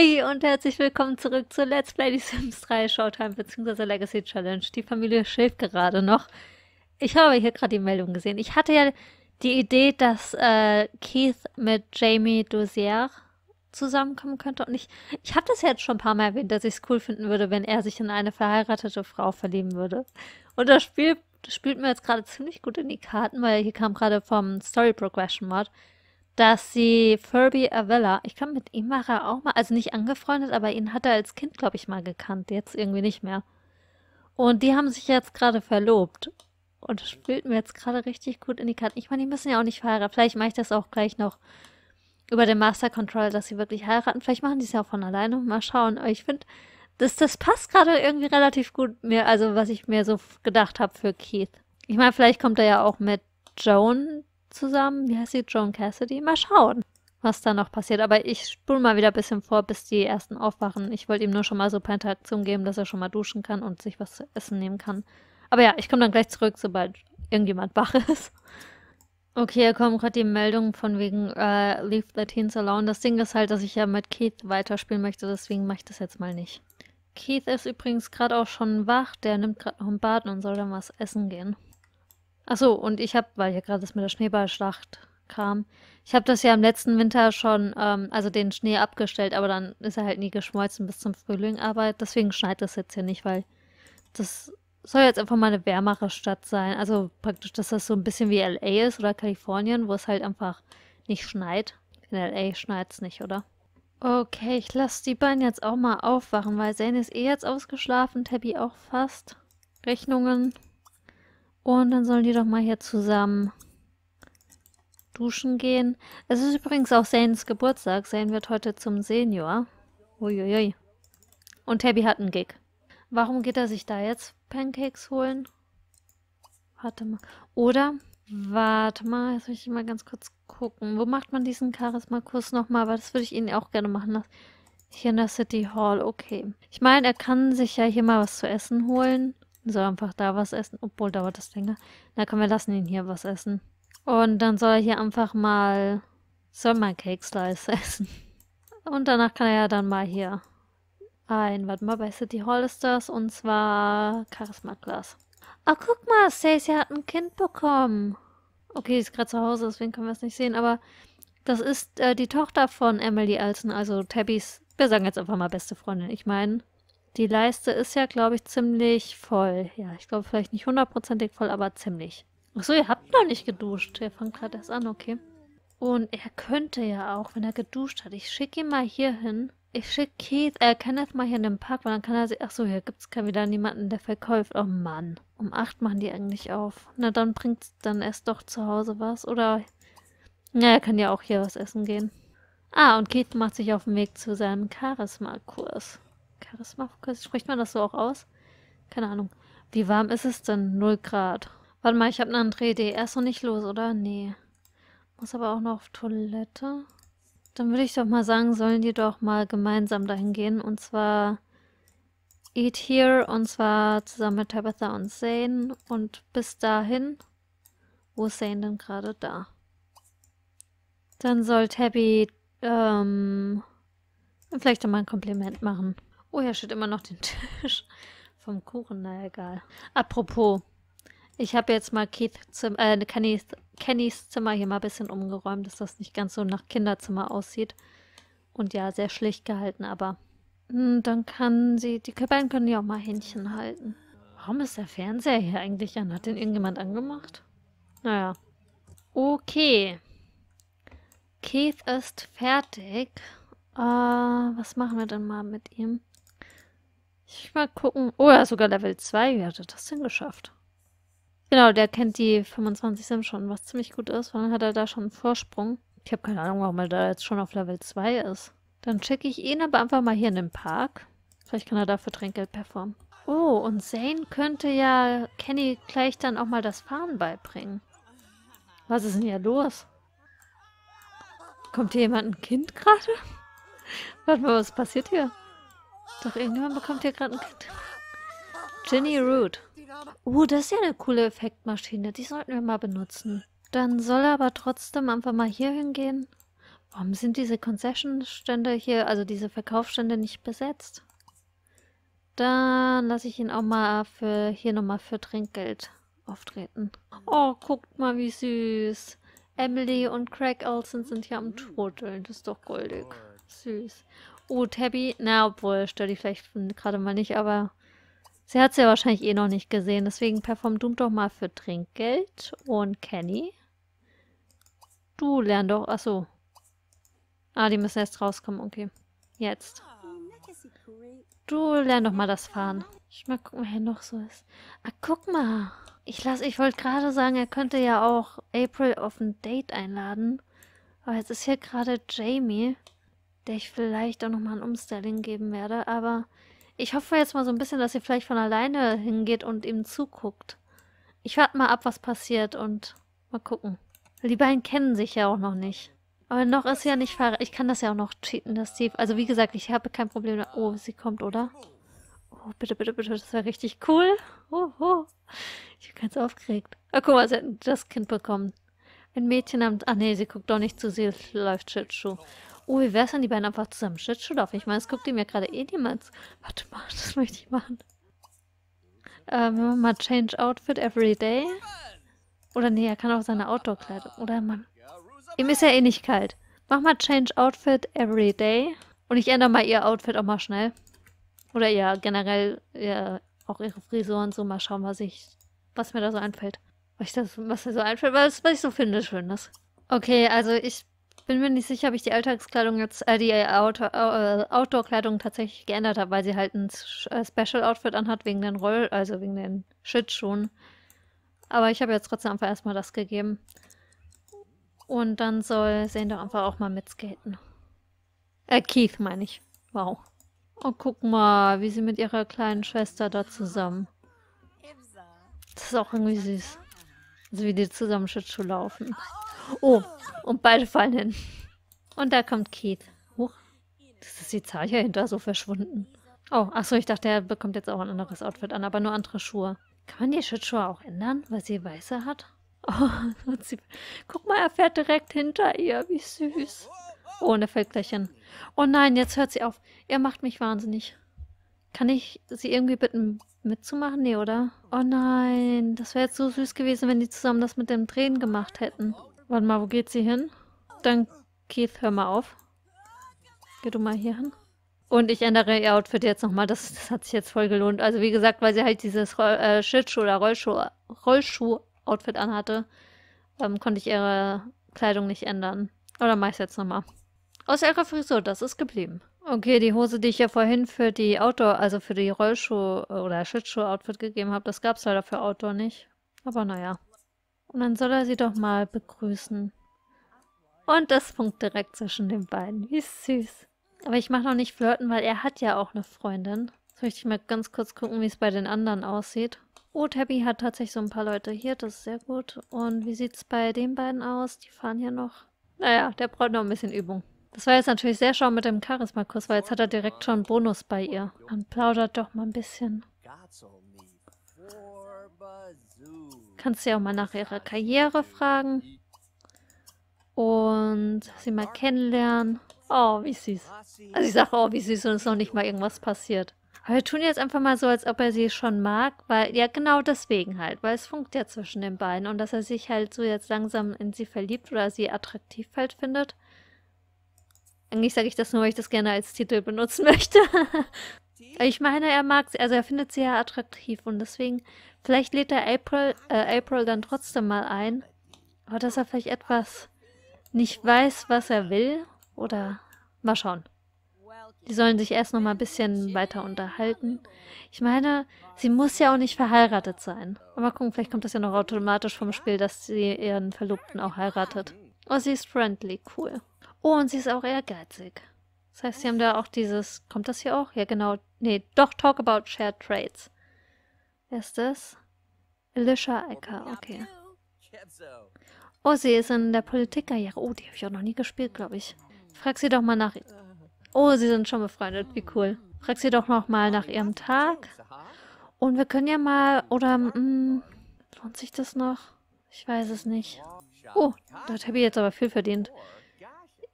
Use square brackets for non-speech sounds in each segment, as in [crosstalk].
Hey und herzlich willkommen zurück zu Let's Play The Sims 3 Showtime bzw. Legacy Challenge. Die Familie schläft gerade noch. Ich habe hier gerade die Meldung gesehen. Ich hatte ja die Idee, dass äh, Keith mit Jamie Dozier zusammenkommen könnte. Und ich, ich habe das ja jetzt schon ein paar Mal erwähnt, dass ich es cool finden würde, wenn er sich in eine verheiratete Frau verlieben würde. Und das Spiel das spielt mir jetzt gerade ziemlich gut in die Karten, weil hier kam gerade vom Story Progression Mod dass sie Furby Avella, ich glaube, mit ihm war er auch mal, also nicht angefreundet, aber ihn hat er als Kind, glaube ich, mal gekannt, jetzt irgendwie nicht mehr. Und die haben sich jetzt gerade verlobt. Und das spielt mir jetzt gerade richtig gut in die Karten. Ich meine, die müssen ja auch nicht verheiraten. Vielleicht mache ich das auch gleich noch über den Master Control, dass sie wirklich heiraten. Vielleicht machen die es ja auch von alleine. Mal schauen. Aber ich finde, das, das passt gerade irgendwie relativ gut mir, also was ich mir so gedacht habe für Keith. Ich meine, vielleicht kommt er ja auch mit Joan zusammen. Wie heißt sie? Joan Cassidy. Mal schauen, was da noch passiert. Aber ich spule mal wieder ein bisschen vor, bis die ersten aufwachen. Ich wollte ihm nur schon mal so ein paar Interaktionen geben, dass er schon mal duschen kann und sich was zu essen nehmen kann. Aber ja, ich komme dann gleich zurück, sobald irgendjemand wach [laughs] ist. Okay, hier kommen gerade die Meldungen von wegen äh, Leave the Teens Alone. Das Ding ist halt, dass ich ja mit Keith weiterspielen möchte, deswegen mache ich das jetzt mal nicht. Keith ist übrigens gerade auch schon wach, der nimmt gerade noch ein Baden und soll dann was essen gehen. Achso, und ich habe, weil ja gerade das mit der Schneeballschlacht kam, ich habe das ja im letzten Winter schon, ähm, also den Schnee abgestellt, aber dann ist er halt nie geschmolzen bis zum Frühling. Aber deswegen schneit es jetzt hier nicht, weil das soll jetzt einfach mal eine wärmere Stadt sein. Also praktisch, dass das so ein bisschen wie LA ist oder Kalifornien, wo es halt einfach nicht schneit. In LA schneit es nicht, oder? Okay, ich lasse die beiden jetzt auch mal aufwachen, weil Zane ist eh jetzt ausgeschlafen, Tabby auch fast. Rechnungen und dann sollen die doch mal hier zusammen duschen gehen. Es ist übrigens auch Zanes Geburtstag. Zane wird heute zum Senior. Uiuiui. Und Tabby hat einen Gig. Warum geht er sich da jetzt Pancakes holen? Warte mal. Oder, warte mal, jetzt möchte ich mal ganz kurz gucken. Wo macht man diesen Charisma-Kurs nochmal? Aber das würde ich Ihnen auch gerne machen Hier in der City Hall, okay. Ich meine, er kann sich ja hier mal was zu essen holen soll einfach da was essen. Obwohl, dauert das länger. Na komm, wir lassen ihn hier was essen. Und dann soll er hier einfach mal Summer Cake Slice [laughs] essen. Und danach kann er ja dann mal hier ein, warte mal, bei City Hall ist das. Und zwar Charisma Glas. Ach, oh, guck mal, Stacy hat ein Kind bekommen. Okay, sie ist gerade zu Hause, deswegen können wir es nicht sehen. Aber das ist äh, die Tochter von Emily Alson, also Tabbys, wir sagen jetzt einfach mal beste Freundin. Ich meine, die Leiste ist ja, glaube ich, ziemlich voll. Ja, ich glaube vielleicht nicht hundertprozentig voll, aber ziemlich. Achso, ihr habt noch nicht geduscht. Er fängt gerade erst an, okay. Und er könnte ja auch, wenn er geduscht hat. Ich schicke ihn mal hier hin. Ich schicke Keith, äh, Kenneth mal hier in den Park, weil dann kann er sich... Achso, hier gibt es wieder niemanden, der verkauft. Oh Mann. Um acht machen die eigentlich auf. Na, dann bringt dann erst doch zu Hause was. Oder... Na, er kann ja auch hier was essen gehen. Ah, und Keith macht sich auf den Weg zu seinem Charisma-Kurs. Charisma-Fokus, spricht man das so auch aus? Keine Ahnung. Wie warm ist es denn? Null Grad. Warte mal, ich habe einen Dreh-D. Er ist noch nicht los, oder? Nee. Muss aber auch noch auf Toilette. Dann würde ich doch mal sagen, sollen die doch mal gemeinsam dahin gehen. Und zwar Eat Here und zwar zusammen mit Tabitha und Zane. Und bis dahin, wo ist Zane denn gerade da? Dann soll Tabby ähm, vielleicht mal ein Kompliment machen. Oh, er steht immer noch den [laughs] Tisch vom Kuchen. Na egal. Apropos, ich habe jetzt mal Zimmer, äh, ne, Kennys, Kennys Zimmer hier mal ein bisschen umgeräumt, dass das nicht ganz so nach Kinderzimmer aussieht. Und ja, sehr schlicht gehalten, aber mh, hm, dann kann sie, die beiden können ja auch mal Händchen halten. Warum ist der Fernseher hier eigentlich an? Hat den irgendjemand angemacht? Naja. Okay. Keith ist fertig. Uh, was machen wir denn mal mit ihm? Ich mal gucken. Oh, er ist sogar Level 2. Wie hat er das denn geschafft? Genau, der kennt die 25 Sim schon, was ziemlich gut ist. Warum hat er da schon einen Vorsprung? Ich habe keine Ahnung, warum er da jetzt schon auf Level 2 ist. Dann checke ich ihn aber einfach mal hier in den Park. Vielleicht kann er dafür Trinkgeld performen. Oh, und Zane könnte ja Kenny gleich dann auch mal das Fahren beibringen. Was ist denn hier los? Kommt hier jemand ein Kind gerade? [laughs] Warte mal, was passiert hier? Doch irgendjemand bekommt hier gerade ein Kind. Ginny Root. Oh, das ist ja eine coole Effektmaschine. Die sollten wir mal benutzen. Dann soll er aber trotzdem einfach mal hier hingehen. Warum sind diese Concession-Stände hier, also diese Verkaufsstände nicht besetzt? Dann lasse ich ihn auch mal für hier nochmal für Trinkgeld auftreten. Oh, guckt mal, wie süß. Emily und Craig Olsen sind hier am Turteln. Das ist doch goldig. Süß. Oh, Tabby, na, obwohl, stell die vielleicht gerade mal nicht, aber sie hat es ja wahrscheinlich eh noch nicht gesehen. Deswegen perform du doch mal für Trinkgeld und Kenny. Du lern doch, achso. Ah, die müssen erst rauskommen, okay. Jetzt. Du lern doch mal das Fahren. Ich mal gucken, wer noch so ist. Ah, guck mal. Ich lass, ich wollte gerade sagen, er könnte ja auch April auf ein Date einladen. Aber jetzt ist hier gerade Jamie der ich vielleicht auch nochmal ein Umstyling geben werde. Aber ich hoffe jetzt mal so ein bisschen, dass sie vielleicht von alleine hingeht und ihm zuguckt. Ich warte mal ab, was passiert und mal gucken. Die beiden kennen sich ja auch noch nicht. Aber noch ist ja nicht verraten. Ich kann das ja auch noch cheaten, das Steve. Also wie gesagt, ich habe kein Problem. Oh, sie kommt, oder? Oh, bitte, bitte, bitte. Das wäre richtig cool. Oh, oh. Ich bin ganz aufgeregt. Ah, guck mal, sie hat das Kind bekommen. Ein Mädchen am... Ah, nee, sie guckt doch nicht zu. Sie läuft Schildschuh. Oh, wie wär's, wenn die beiden einfach zusammen Shitshoot laufen? Ich meine, es guckt ihm ja gerade eh niemand. Warte mal, [laughs] das möchte ich machen. Ähm, wir mal Change Outfit every day. Oder nee, er kann auch seine Outdoor-Kleidung. Oder man. Ihm ist ja eh nicht kalt. Mach mal Change Outfit every day. Und ich ändere mal ihr Outfit auch mal schnell. Oder ja, generell ja, auch ihre Frisur und so. Mal schauen, was ich, was mir da so einfällt. Was, ich das, was mir so einfällt, was, was ich so finde, schön ist. Okay, also ich bin mir nicht sicher, ob ich die Alltagskleidung jetzt, äh, die Out äh, äh, Outdoor-Kleidung tatsächlich geändert habe, weil sie halt ein äh, Special-Outfit anhat wegen den Roll, also wegen den Shitschuhen. Aber ich habe jetzt trotzdem einfach erstmal das gegeben. Und dann soll Zane doch einfach auch mal mitskaten. Äh, Keith meine ich. Wow. Oh, guck mal, wie sie mit ihrer kleinen Schwester da zusammen. Das ist auch irgendwie süß. Also wie die zusammen Shitschuh laufen. Oh, und beide fallen hin. Und da kommt Keith. Huch. Das ist die Zahl hier hinter so verschwunden. Oh, achso, ich dachte, er bekommt jetzt auch ein anderes Outfit an, aber nur andere Schuhe. Kann man die Schutzschuhe auch ändern, weil sie weiße hat? Oh, [laughs] sie, guck mal, er fährt direkt hinter ihr. Wie süß. Oh, und er fällt gleich hin. Oh nein, jetzt hört sie auf. Er macht mich wahnsinnig. Kann ich sie irgendwie bitten, mitzumachen? Nee, oder? Oh nein, das wäre jetzt so süß gewesen, wenn die zusammen das mit dem Tränen gemacht hätten. Warte mal, wo geht sie hin? Dann, Keith, hör mal auf. Geh du mal hier hin. Und ich ändere ihr Outfit jetzt nochmal. Das, das hat sich jetzt voll gelohnt. Also wie gesagt, weil sie halt dieses Roll, äh, Schildschuh oder Rollschuh-Outfit anhatte, ähm, konnte ich ihre Kleidung nicht ändern. Oder mach ich's jetzt nochmal. Aus ihrer Frisur, das ist geblieben. Okay, die Hose, die ich ja vorhin für die Outdoor, also für die Rollschuh- oder Schildschuh-Outfit gegeben habe, das gab's leider für Outdoor nicht. Aber naja. Und dann soll er sie doch mal begrüßen. Und das funkt direkt zwischen den beiden. Wie süß. Aber ich mache noch nicht flirten, weil er hat ja auch eine Freundin. Jetzt möchte ich mal ganz kurz gucken, wie es bei den anderen aussieht. Oh, Tabby hat tatsächlich so ein paar Leute hier. Das ist sehr gut. Und wie sieht es bei den beiden aus? Die fahren hier noch. Naja, der braucht noch ein bisschen Übung. Das war jetzt natürlich sehr schau mit dem Charisma-Kurs, weil jetzt hat er direkt schon einen Bonus bei ihr. Man plaudert doch mal ein bisschen. Kannst sie auch mal nach ihrer Karriere fragen. Und sie mal kennenlernen. Oh, wie süß. Also ich sage, oh, wie süß, und es ist noch nicht mal irgendwas passiert. Aber wir tun jetzt einfach mal so, als ob er sie schon mag, weil, ja genau deswegen halt, weil es funkt ja zwischen den beiden und dass er sich halt so jetzt langsam in sie verliebt oder sie attraktiv halt findet. Eigentlich sage ich das nur, weil ich das gerne als Titel benutzen [laughs] möchte. Ich meine, er mag sie, also er findet sie ja attraktiv und deswegen, vielleicht lädt er April, äh, April dann trotzdem mal ein. Aber dass er vielleicht etwas nicht weiß, was er will oder mal schauen. Die sollen sich erst noch mal ein bisschen weiter unterhalten. Ich meine, sie muss ja auch nicht verheiratet sein. Aber mal gucken, vielleicht kommt das ja noch automatisch vom Spiel, dass sie ihren Verlobten auch heiratet. Oh, sie ist friendly, cool. Oh, und sie ist auch ehrgeizig. Das heißt, sie haben da auch dieses, kommt das hier auch? Ja, genau, Nee, doch, Talk About Shared Traits. Wer ist das? Alicia Ecker, okay. Oh, sie ist in der Politikkarriere. Oh, die habe ich auch noch nie gespielt, glaube ich. Frag sie doch mal nach... Oh, sie sind schon befreundet, wie cool. Frag sie doch noch mal nach ihrem Tag. Und wir können ja mal... Oder... Mh, hm, lohnt sich das noch? Ich weiß es nicht. Oh, das habe ich jetzt aber viel verdient.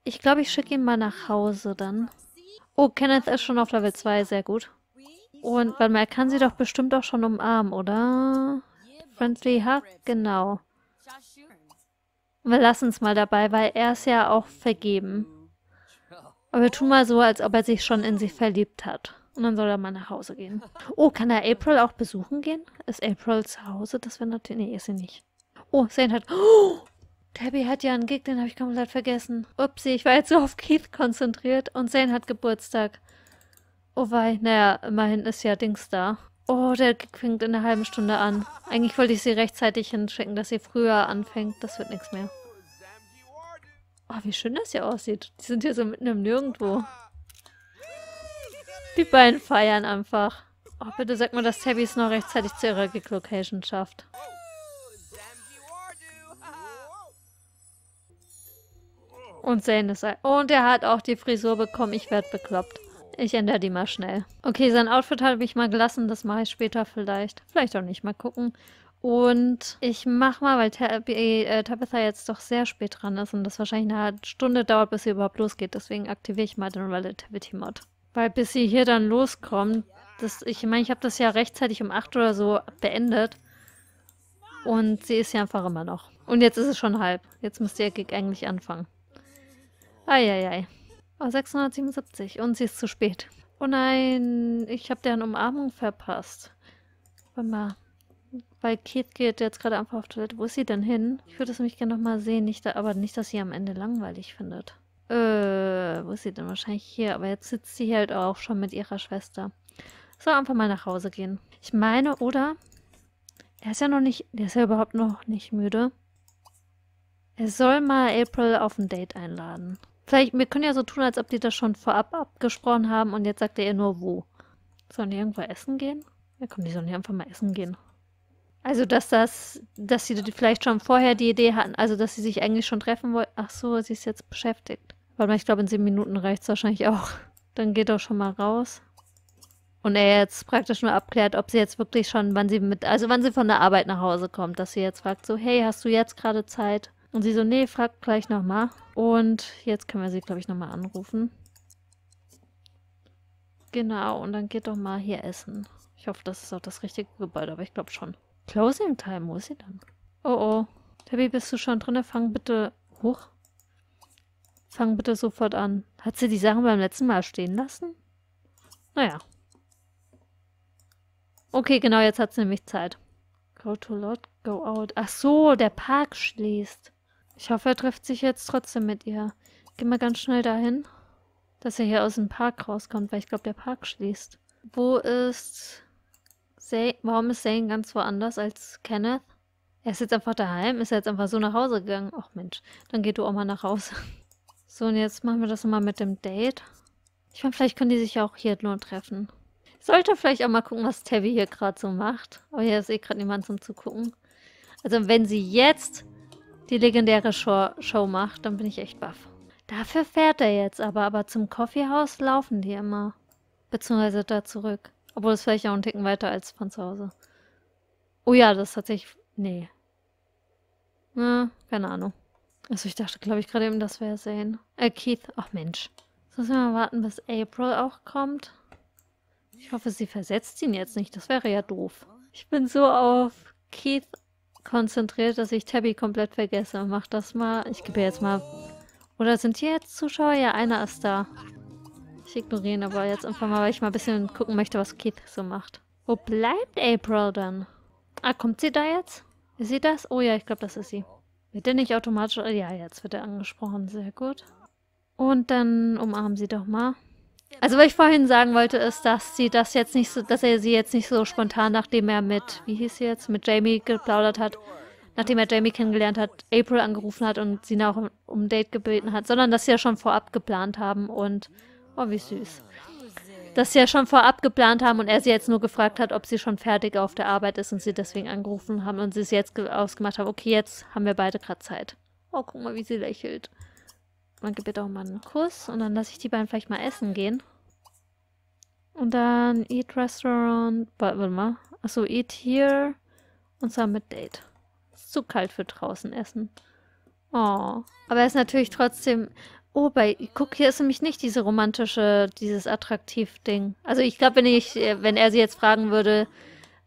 Ich glaube, ich schicke ihn mal nach Hause dann. Oh, Kenneth ist schon auf Level 2, sehr gut. Und weil man kann sie doch bestimmt auch schon umarmen, oder? Friendly Hug, genau. Wir lassen es mal dabei, weil er ist ja auch vergeben. Aber wir tun mal so, als ob er sich schon in sie verliebt hat. Und dann soll er mal nach Hause gehen. Oh, kann er April auch besuchen gehen? Ist April zu Hause? Das wäre natürlich... Nee, ist sie nicht. Oh, Zane hat... [gasps] Oh, Tabby hat ja einen Gig, den habe ich komplett vergessen. Upsi, ich war jetzt so auf Keith konzentriert und Zane hat Geburtstag. Oh wei, naja, immerhin ist ja Dings da. Oh, der Gig fängt in einer halben Stunde an. Eigentlich wollte ich sie rechtzeitig hinschicken, dass sie früher anfängt. Das wird nichts mehr. Oh, wie schön das hier aussieht. Die sind hier so mitten im Nirgendwo. Die beiden feiern einfach. Oh, bitte sag mal, dass Tabby es noch rechtzeitig zu ihrer Gig-Location schafft. Und sehen es. Und er hat auch die Frisur bekommen. Ich werde bekloppt. Ich ändere die mal schnell. Okay, sein Outfit habe ich mal gelassen. Das mache ich später vielleicht. Vielleicht auch nicht. Mal gucken. Und ich mache mal, weil Tab äh, Tabitha jetzt doch sehr spät dran ist und das wahrscheinlich eine Stunde dauert, bis sie überhaupt losgeht. Deswegen aktiviere ich mal den Relativity Mod. Weil bis sie hier dann loskommt, das, ich meine, ich habe das ja rechtzeitig um 8 oder so beendet. Und sie ist ja einfach immer noch. Und jetzt ist es schon halb. Jetzt müsste ihr Gig eigentlich anfangen. Eieiei. Oh, 677. Und sie ist zu spät. Oh nein, ich habe deren Umarmung verpasst. Warte mal. Weil Kate geht jetzt gerade einfach auf Toilette. Wo ist sie denn hin? Ich würde es nämlich gerne nochmal sehen, nicht da, aber nicht, dass sie am Ende langweilig findet. Äh, wo ist sie denn? Wahrscheinlich hier. Aber jetzt sitzt sie halt auch schon mit ihrer Schwester. So, einfach mal nach Hause gehen. Ich meine, oder? Er ist ja noch nicht, der ist ja überhaupt noch nicht müde. Er soll mal April auf ein Date einladen. Vielleicht, wir können ja so tun, als ob die das schon vorab abgesprochen haben und jetzt sagt er ihr nur wo. Sollen die irgendwo essen gehen? Ja komm, die sollen ja einfach mal essen gehen. Also, dass das, dass sie vielleicht schon vorher die Idee hatten, also dass sie sich eigentlich schon treffen wollten. Ach so, sie ist jetzt beschäftigt. Warte mal, ich glaube, in sieben Minuten reicht es wahrscheinlich auch. Dann geht doch schon mal raus. Und er jetzt praktisch nur abklärt, ob sie jetzt wirklich schon, wann sie mit, also wann sie von der Arbeit nach Hause kommt, dass sie jetzt fragt, so, hey, hast du jetzt gerade Zeit? Und sie so, nee, fragt gleich nochmal. Und jetzt können wir sie, glaube ich, nochmal anrufen. Genau, und dann geht doch mal hier essen. Ich hoffe, das ist auch das richtige Gebäude, aber ich glaube schon. Closing Time, wo ist sie dann? Oh oh. Tabby, bist du schon drin? Fang bitte hoch. Fang bitte sofort an. Hat sie die Sachen beim letzten Mal stehen lassen? Naja. Okay, genau, jetzt hat sie nämlich Zeit. Go to lot, go out. Ach so, der Park schließt. Ich hoffe, er trifft sich jetzt trotzdem mit ihr. Geh mal ganz schnell dahin, dass er hier aus dem Park rauskommt, weil ich glaube, der Park schließt. Wo ist... Zane? Warum ist Zane ganz woanders als Kenneth? Er ist jetzt einfach daheim, ist er jetzt einfach so nach Hause gegangen. Ach Mensch, dann geh du auch mal nach Hause. So, und jetzt machen wir das nochmal mit dem Date. Ich meine, vielleicht können die sich ja auch hier nur treffen. Ich sollte vielleicht auch mal gucken, was Tabby hier gerade so macht. Oh Aber hier ist eh gerade niemand zum Zugucken. Also wenn sie jetzt die legendäre Show, Show macht, dann bin ich echt baff. Dafür fährt er jetzt aber, aber zum Coffeehouse laufen die immer. Beziehungsweise da zurück. Obwohl es vielleicht auch einen Ticken weiter als von zu Hause. Oh ja, das hat sich. Nee. Na, keine Ahnung. Also ich dachte, glaube ich, gerade eben, dass wir ja sehen. Äh, Keith. Ach Mensch. Jetzt müssen wir mal warten, bis April auch kommt. Ich hoffe, sie versetzt ihn jetzt nicht. Das wäre ja doof. Ich bin so auf Keith konzentriert, dass ich Tabby komplett vergesse. Mach das mal. Ich gebe jetzt mal... Oder sind hier jetzt Zuschauer? Ja, einer ist da. Ich ignoriere ihn aber jetzt einfach mal, weil ich mal ein bisschen gucken möchte, was Keith so macht. Wo bleibt April dann? Ah, kommt sie da jetzt? Ist sie das? Oh ja, ich glaube, das ist sie. Wird er nicht automatisch... Ja, jetzt wird er angesprochen. Sehr gut. Und dann umarmen sie doch mal. Also was ich vorhin sagen wollte, ist, dass sie das jetzt nicht so, dass er sie jetzt nicht so spontan, nachdem er mit, wie hieß sie jetzt, mit Jamie geplaudert hat, nachdem er Jamie kennengelernt hat, April angerufen hat und sie nach um, um Date gebeten hat, sondern dass sie ja schon vorab geplant haben und oh, wie süß. Dass sie ja schon vorab geplant haben und er sie jetzt nur gefragt hat, ob sie schon fertig auf der Arbeit ist und sie deswegen angerufen haben und sie es jetzt ausgemacht haben, okay, jetzt haben wir beide gerade Zeit. Oh, guck mal, wie sie lächelt. Man gibt ihr doch mal einen Kuss und dann lasse ich die beiden vielleicht mal essen gehen. Und dann Eat Restaurant. Warte mal. Achso, Eat Here und Summit Date. Ist zu kalt für draußen essen. Oh. Aber er ist natürlich trotzdem. Oh, bei. Guck, hier ist nämlich nicht diese romantische, dieses Attraktiv-Ding. Also ich glaube, wenn ich, äh, wenn er sie jetzt fragen würde,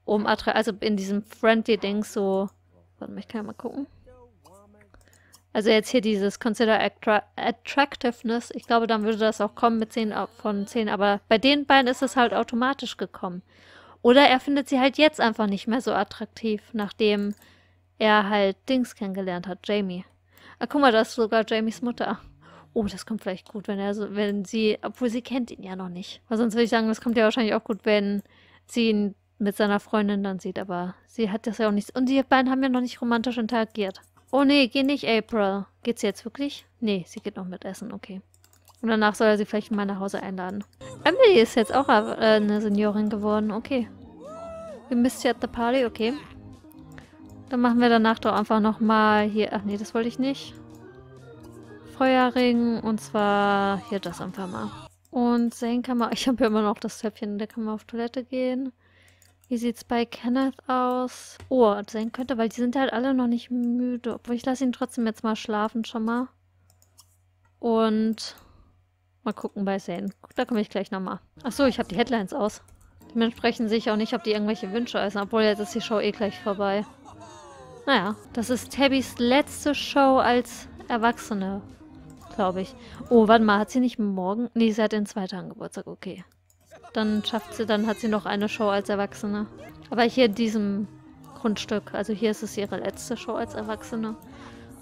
um Attra also in diesem Friendly-Ding so. Warte mal, ich kann ja mal gucken. Also jetzt hier dieses Consider Attra Attractiveness. Ich glaube, dann würde das auch kommen mit 10 von 10. Aber bei den beiden ist es halt automatisch gekommen. Oder er findet sie halt jetzt einfach nicht mehr so attraktiv, nachdem er halt Dings kennengelernt hat, Jamie. Ah, guck mal, das ist sogar Jamies Mutter. Oh, das kommt vielleicht gut, wenn er so, wenn sie, obwohl sie kennt ihn ja noch nicht. Weil sonst würde ich sagen, das kommt ja wahrscheinlich auch gut, wenn sie ihn mit seiner Freundin dann sieht, aber sie hat das ja auch nicht. Und die beiden haben ja noch nicht romantisch interagiert. Oh nee, geh nicht, April. Geht sie jetzt wirklich? Nee, sie geht noch mit essen, okay. Und danach soll er sie vielleicht mal nach Hause einladen. Emily ist jetzt auch äh, eine Seniorin geworden, okay. Wir missed you at the party, okay. Dann machen wir danach doch einfach nochmal hier... Ach nee, das wollte ich nicht. Feuerring und zwar hier das einfach mal. Und sehen kann man... [laughs] Ich habe ja immer noch das Töpfchen, da kann man auf Toilette gehen. Wie sieht's bei Kenneth aus? Oh, sein könnte, weil die sind halt alle noch nicht müde. Obwohl, ich lasse ihn trotzdem jetzt mal schlafen schon mal. Und mal gucken bei Zane. Da komme ich gleich nochmal. Achso, ich habe die Headlines aus. Dementsprechend sehe ich auch nicht, ob die irgendwelche Wünsche äußern. Obwohl, jetzt ist die Show eh gleich vorbei. Naja, das ist Tabbys letzte Show als Erwachsene, glaube ich. Oh, warte mal, hat sie nicht morgen... Nee, sie hat in zwei Tagen Geburtstag, okay dann schafft sie, dann hat sie noch eine Show als Erwachsene. Aber hier in diesem Grundstück, also hier ist es ihre letzte Show als Erwachsene.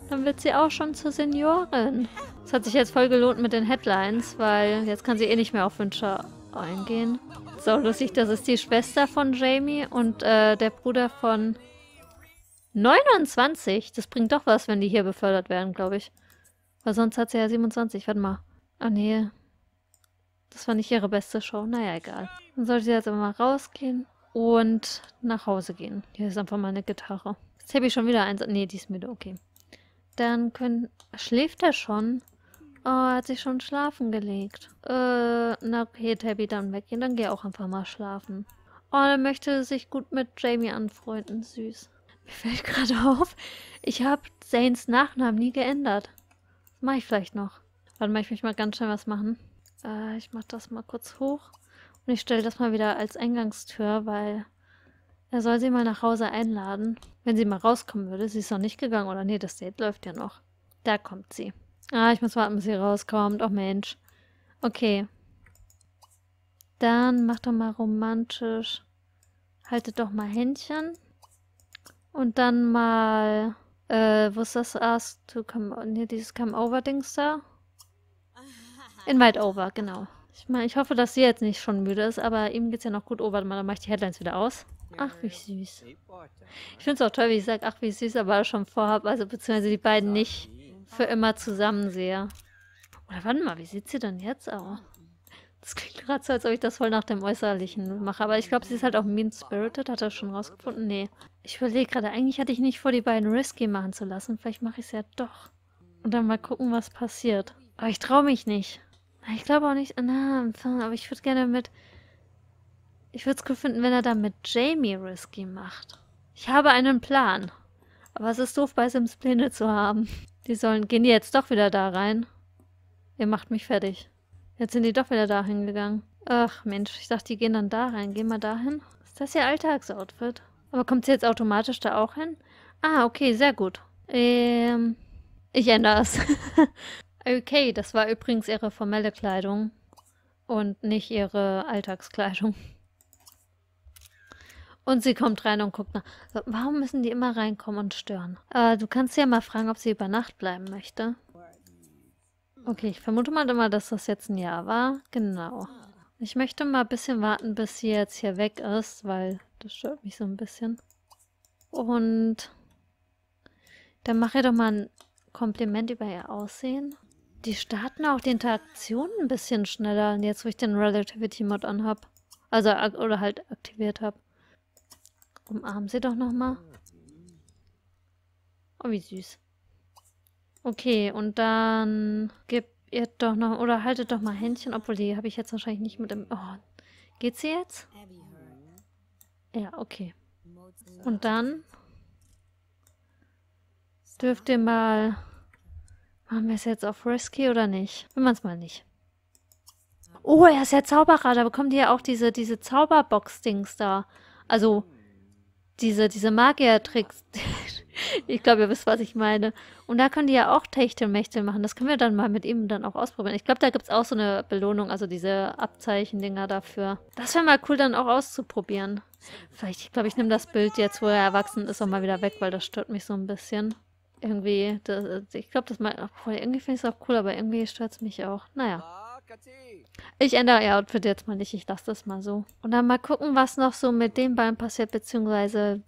Dann wird sie auch schon zur Seniorin. Es hat sich jetzt voll gelohnt mit den Headlines, weil jetzt kann sie eh nicht mehr auf Wünsche eingehen. So lustig, das ist die Schwester von Jamie und äh, der Bruder von 29. Das bringt doch was, wenn die hier befördert werden, glaube ich. Weil sonst hat sie ja 27. Warte mal. Ah, oh, nee. Das war nicht ihre beste Show. Naja, egal. Dann sollte sie jetzt einfach mal rausgehen und nach Hause gehen. Hier ist einfach meine Gitarre. Jetzt habe ich schon wieder eins. Nee, die ist müde. Okay. Dann können... Schläft er schon? Oh, er hat sich schon schlafen gelegt. Äh, na okay, Tabby, dann weggehen. Dann geh auch einfach mal schlafen. Oh, er möchte sich gut mit Jamie anfreunden. Süß. Mir fällt [laughs] gerade auf, ich habe Zanes Nachnamen nie geändert. Mach ich vielleicht noch. Warte mal, ich möchte mal ganz schnell was machen. Äh, ich mache das mal kurz hoch. Und ich stelle das mal wieder als Eingangstür, weil er soll sie mal nach Hause einladen. Wenn sie mal rauskommen würde. Sie ist noch nicht gegangen, oder? Nee, das Date läuft ja noch. Da kommt sie. Ah, ich muss warten, bis sie rauskommt. Oh Mensch. Okay. Dann mach doch mal romantisch. Haltet doch mal Händchen. Und dann mal, äh, wo ist das? Ask ah, to come, nee, dieses Come-Over-Dings da. In Over, genau. Ich meine, ich hoffe, dass sie jetzt nicht schon müde ist, aber ihm geht es ja noch gut. Oh, warte mal, dann mache ich die Headlines wieder aus. Ach, wie süß. Ich finde es auch toll, wie ich sage, ach, wie süß, aber schon vorhab, also beziehungsweise die beiden nicht für immer zusammen sehe. Oder warte mal, wie sieht sie denn jetzt aus? Das klingt gerade so, als ob ich das voll nach dem Äußerlichen mache, aber ich glaube, sie ist halt auch mean-spirited, hat er schon rausgefunden? Nee. Ich überlege gerade, eigentlich hatte ich nicht vor, die beiden risky machen zu lassen, vielleicht mache ich es ja doch. Und dann mal gucken, was passiert. Aber ich traue mich nicht. Ich glaube auch nicht. Na, aber ich würde gerne mit. Ich würde es cool finden, wenn er da mit Jamie Risky macht. Ich habe einen Plan. Aber es ist doof, bei Sims Pläne zu haben. Die sollen. Gehen die jetzt doch wieder da rein? Ihr macht mich fertig. Jetzt sind die doch wieder da hingegangen. Ach Mensch, ich dachte, die gehen dann da rein. Gehen wir da hin. Ist das ihr Alltagsoutfit? Aber kommt sie jetzt automatisch da auch hin? Ah, okay, sehr gut. Ähm, ich ändere es. [laughs] Okay, das war übrigens ihre formelle Kleidung und nicht ihre Alltagskleidung. Und sie kommt rein und guckt nach. Warum müssen die immer reinkommen und stören? Äh, du kannst ja mal fragen, ob sie über Nacht bleiben möchte. Okay, ich vermute mal immer, dass das jetzt ein Jahr war. Genau. Ich möchte mal ein bisschen warten, bis sie jetzt hier weg ist, weil das stört mich so ein bisschen. Und dann mache ich doch mal ein Kompliment über ihr Aussehen die starten auch die Interaktion ein bisschen schneller, jetzt wo ich den Relativity-Mod anhab. Also, oder halt aktiviert habe. Umarmen sie doch nochmal. Oh, wie süß. Okay, und dann gib ihr doch noch, oder haltet doch mal Händchen, obwohl die habe ich jetzt wahrscheinlich nicht mit im... Oh, geht sie jetzt? Ja, okay. Und dann dürft ihr mal Machen wir es jetzt auf Risky oder nicht? Wenn man es mal nicht. Oh, er ist ja Zauberer. Da bekommt ihr ja auch diese, diese Zauberbox-Dings da. Also, diese, diese Magier-Tricks. [laughs] ich glaube, ihr wisst, was ich meine. Und da können die ja auch Techtelmechtel machen. Das können wir dann mal mit ihm dann auch ausprobieren. Ich glaube, da gibt es auch so eine Belohnung, also diese Abzeichendinger dafür. Das wäre mal cool, dann auch auszuprobieren. Vielleicht, ich glaube, ich nehme das Bild jetzt, wo er erwachsen ist, auch mal wieder weg, weil das stört mich so ein bisschen. Irgendwie, das, ich glaube, das mal. Obwohl, irgendwie finde ich es auch cool, aber irgendwie stört es mich auch. Naja. Ich ändere ihr Outfit jetzt mal nicht. Ich lasse das mal so. Und dann mal gucken, was noch so mit den beiden passiert, beziehungsweise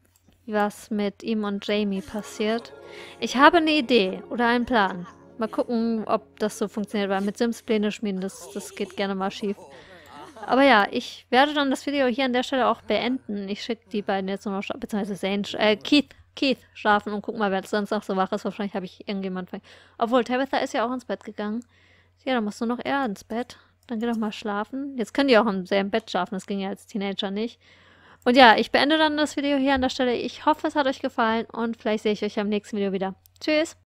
was mit ihm und Jamie passiert. Ich habe eine Idee oder einen Plan. Mal gucken, ob das so funktioniert, weil mit Sims Pläne schmieden, das, das geht gerne mal schief. Aber ja, ich werde dann das Video hier an der Stelle auch beenden. Ich schicke die beiden jetzt nur noch, beziehungsweise Sage, äh, Keith Keith schlafen und gucken mal, wer sonst noch so wach ist. Wahrscheinlich habe ich irgendjemand. Obwohl, Tabitha ist ja auch ins Bett gegangen. Ja, dann muss nur noch er ins Bett. Dann geh doch mal schlafen. Jetzt könnt ihr auch im selben Bett schlafen. Das ging ja als Teenager nicht. Und ja, ich beende dann das Video hier an der Stelle. Ich hoffe, es hat euch gefallen und vielleicht sehe ich euch am nächsten Video wieder. Tschüss!